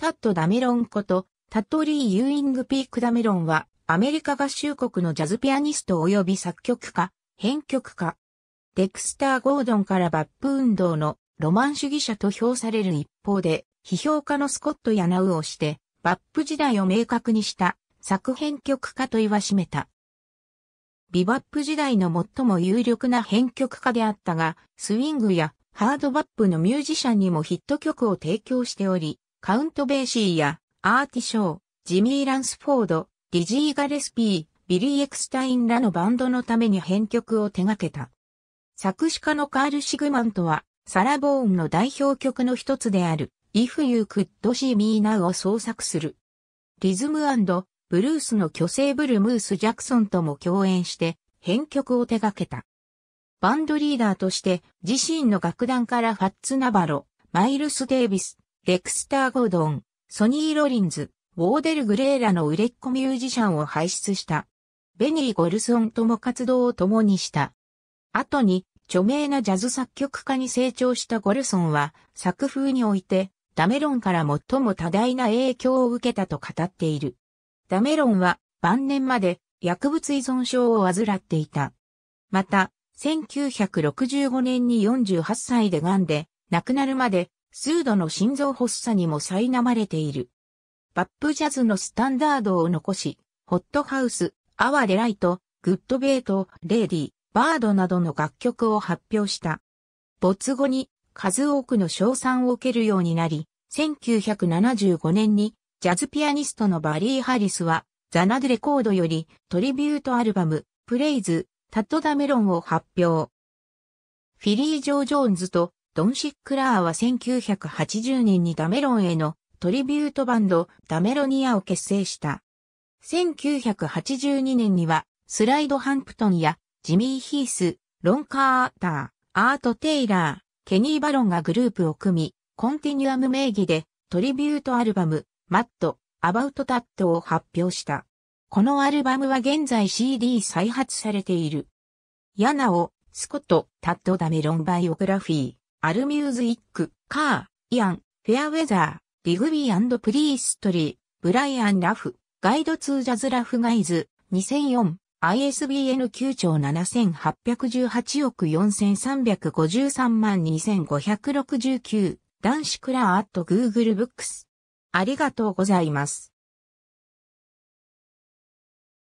タッド・ダメロンこと、タッドリー・ユーイング・ピーク・ダメロンは、アメリカ合衆国のジャズピアニスト及び作曲家、編曲家。デクスター・ゴードンからバップ運動のロマン主義者と評される一方で、批評家のスコット・ヤナウをして、バップ時代を明確にした作編曲家と言わしめた。ビバップ時代の最も有力な編曲家であったが、スウィングやハードバップのミュージシャンにもヒット曲を提供しており、カウント・ベーシーやアーティショー、ジミー・ランスフォード、リジー・ガレスピー、ビリー・エクスタインらのバンドのために編曲を手掛けた。作詞家のカール・シグマントは、サラ・ボーンの代表曲の一つである、If You Could See Me Now を創作する。リズムブルースの巨星ブルムース・ジャクソンとも共演して、編曲を手掛けた。バンドリーダーとして、自身の楽団からファッツ・ナバロ、マイルス・デイビス、デクスター・ゴードン、ソニー・ロリンズ、ウォーデル・グレーラの売れっ子ミュージシャンを輩出した。ベニー・ゴルソンとも活動を共にした。後に、著名なジャズ作曲家に成長したゴルソンは、作風において、ダメロンから最も多大な影響を受けたと語っている。ダメロンは、晩年まで、薬物依存症を患っていた。また、1965年に48歳で癌で、亡くなるまで数度の心臓発作にも苛まれている。バップジャズのスタンダードを残し、ホットハウス、アワレライト、グッドベート、レディバードなどの楽曲を発表した。没後に数多くの賞賛を受けるようになり、1975年にジャズピアニストのバリー・ハリスはザナドレコードよりトリビュートアルバム、プレイズ、タッド・ダメロンを発表。フィリー・ジョー・ジョーンズとドン・シックラーは1980年にダメロンへのトリビュートバンドダメロニアを結成した。1982年にはスライド・ハンプトンやジミー・ヒース、ロン・カーター、アート・テイラー、ケニー・バロンがグループを組み、コンティニュアム名義でトリビュートアルバム、マット、アバウト・タットを発表した。このアルバムは現在 CD 再発されている。ヤナオ、スコット、タッド・ダメロン・バイオグラフィー。アルミューズイック、カー、イアン、フェアウェザー、リグビープリーストリー、ブライアン・ラフ、ガイドツージャズ・ラフ・ガイズ、2004、ISBN 9兆7818億4353万2569、男子クラーアット Google クス。ありがとうございます。